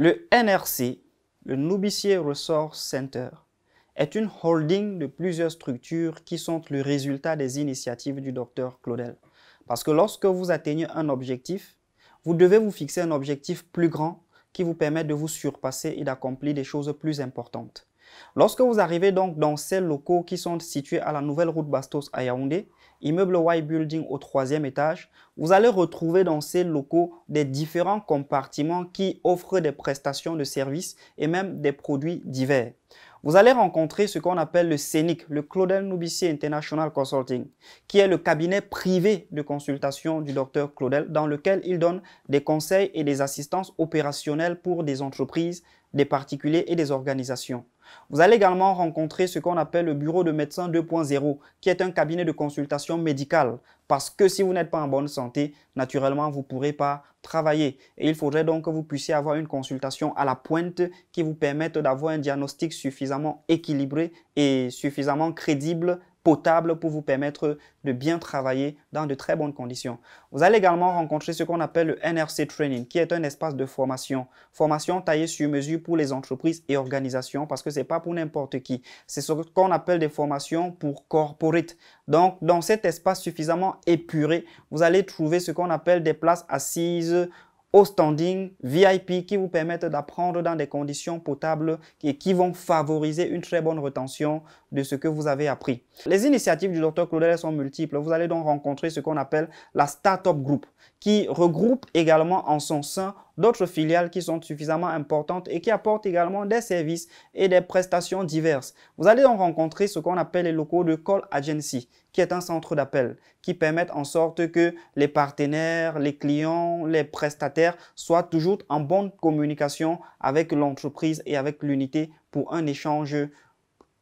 Le NRC, le Nubissier Resource Center, est une holding de plusieurs structures qui sont le résultat des initiatives du docteur Claudel. Parce que lorsque vous atteignez un objectif, vous devez vous fixer un objectif plus grand qui vous permet de vous surpasser et d'accomplir des choses plus importantes. Lorsque vous arrivez donc dans ces locaux qui sont situés à la nouvelle route Bastos à Yaoundé, immeuble Y Building au troisième étage, vous allez retrouver dans ces locaux des différents compartiments qui offrent des prestations de services et même des produits divers. Vous allez rencontrer ce qu'on appelle le CENIC, le Claudel Nubissier International Consulting, qui est le cabinet privé de consultation du docteur Claudel, dans lequel il donne des conseils et des assistances opérationnelles pour des entreprises, des particuliers et des organisations. Vous allez également rencontrer ce qu'on appelle le bureau de médecin 2.0, qui est un cabinet de consultation médicale. Parce que si vous n'êtes pas en bonne santé, naturellement, vous ne pourrez pas travailler. Et il faudrait donc que vous puissiez avoir une consultation à la pointe qui vous permette d'avoir un diagnostic suffisamment équilibré et suffisamment crédible potable pour vous permettre de bien travailler dans de très bonnes conditions. Vous allez également rencontrer ce qu'on appelle le NRC Training, qui est un espace de formation. Formation taillée sur mesure pour les entreprises et organisations, parce que ce n'est pas pour n'importe qui. C'est ce qu'on appelle des formations pour corporate. Donc, dans cet espace suffisamment épuré, vous allez trouver ce qu'on appelle des places assises au standing VIP qui vous permettent d'apprendre dans des conditions potables et qui vont favoriser une très bonne retention de ce que vous avez appris. Les initiatives du Dr Claudel sont multiples. Vous allez donc rencontrer ce qu'on appelle la Startup Group qui regroupe également en son sein d'autres filiales qui sont suffisamment importantes et qui apportent également des services et des prestations diverses. Vous allez donc rencontrer ce qu'on appelle les locaux de Call Agency, qui est un centre d'appel, qui permet en sorte que les partenaires, les clients, les prestataires soient toujours en bonne communication avec l'entreprise et avec l'unité pour un échange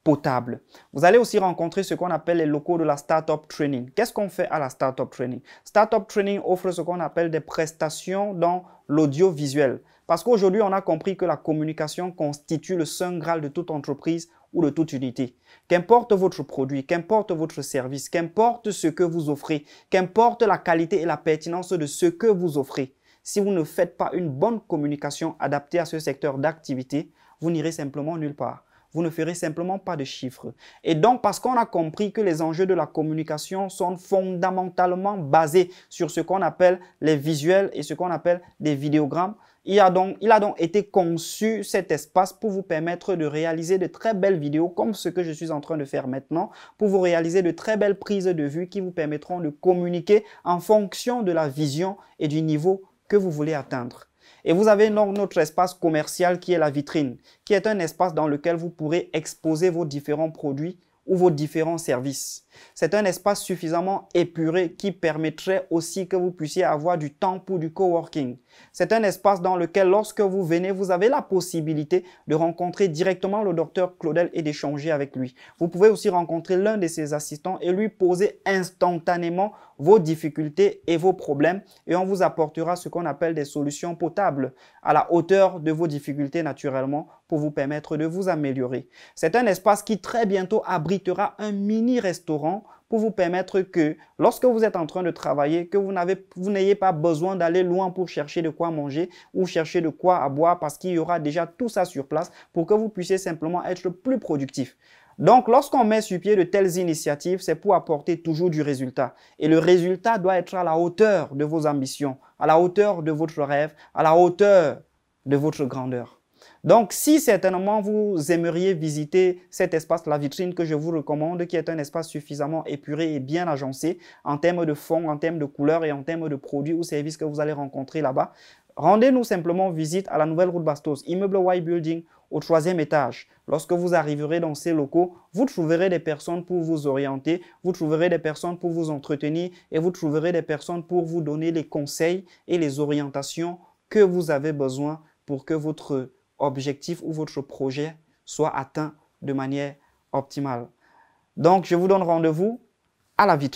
potable. Vous allez aussi rencontrer ce qu'on appelle les locaux de la Startup Training. Qu'est-ce qu'on fait à la Startup Training Startup Training offre ce qu'on appelle des prestations dans l'audiovisuel. Parce qu'aujourd'hui, on a compris que la communication constitue le saint graal de toute entreprise ou de toute unité. Qu'importe votre produit, qu'importe votre service, qu'importe ce que vous offrez, qu'importe la qualité et la pertinence de ce que vous offrez, si vous ne faites pas une bonne communication adaptée à ce secteur d'activité, vous n'irez simplement nulle part vous ne ferez simplement pas de chiffres. Et donc, parce qu'on a compris que les enjeux de la communication sont fondamentalement basés sur ce qu'on appelle les visuels et ce qu'on appelle des vidéogrammes, il a, donc, il a donc été conçu cet espace pour vous permettre de réaliser de très belles vidéos comme ce que je suis en train de faire maintenant, pour vous réaliser de très belles prises de vue qui vous permettront de communiquer en fonction de la vision et du niveau que vous voulez atteindre. Et vous avez donc notre espace commercial qui est la vitrine, qui est un espace dans lequel vous pourrez exposer vos différents produits ou vos différents services. C'est un espace suffisamment épuré qui permettrait aussi que vous puissiez avoir du temps pour du coworking. C'est un espace dans lequel lorsque vous venez, vous avez la possibilité de rencontrer directement le docteur Claudel et d'échanger avec lui. Vous pouvez aussi rencontrer l'un de ses assistants et lui poser instantanément vos difficultés et vos problèmes et on vous apportera ce qu'on appelle des solutions potables à la hauteur de vos difficultés naturellement pour vous permettre de vous améliorer. C'est un espace qui très bientôt abritera un mini restaurant pour vous permettre que lorsque vous êtes en train de travailler, que vous n'ayez pas besoin d'aller loin pour chercher de quoi manger ou chercher de quoi à boire parce qu'il y aura déjà tout ça sur place pour que vous puissiez simplement être plus productif. Donc, lorsqu'on met sur pied de telles initiatives, c'est pour apporter toujours du résultat. Et le résultat doit être à la hauteur de vos ambitions, à la hauteur de votre rêve, à la hauteur de votre grandeur. Donc, si certainement vous aimeriez visiter cet espace, la vitrine que je vous recommande, qui est un espace suffisamment épuré et bien agencé en termes de fond, en termes de couleurs et en termes de produits ou services que vous allez rencontrer là-bas, rendez-nous simplement visite à la nouvelle route Bastos, immeuble Y Building, au troisième étage. Lorsque vous arriverez dans ces locaux, vous trouverez des personnes pour vous orienter, vous trouverez des personnes pour vous entretenir et vous trouverez des personnes pour vous donner les conseils et les orientations que vous avez besoin pour que votre objectif ou votre projet soit atteint de manière optimale. Donc, je vous donne rendez-vous à la vitrine.